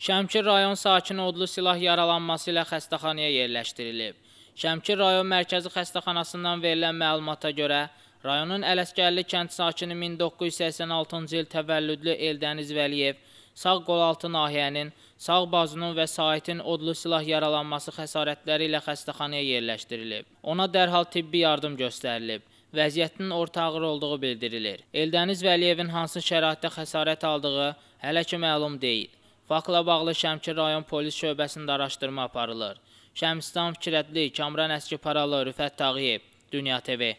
Şəmkir rayon sakini odlu silah yaralanması ilə xəstəxanaya yerləşdirilib. Şəmkir rayon mərkəzi xəstəxanasından verilən məlumata görə, rayonun Ələsgərli kənd sakini 1986-cı il təvəllüdlü Eldəniz Vəliyev sağ qol altı nahiyənin, sağ bazının və sahitin odlu silah yaralanması xəsarətləri ilə xəstəxanaya yerləşdirilib. Ona dərhal tibbi yardım göstərilib vəziyyətinin orta ağır olduğu bildirilir. Eldəniz Vəliyevin hansı şəraitdə xəsarət aldığı hələ ki məlum deyil. Faktla bağlı Şəmkir rayon polis şöbəsində araşdırma aparılır. Şəmsdan Fikrətli, Kamran Əskiparal, Rüfət Tağıyev, Dünya TV.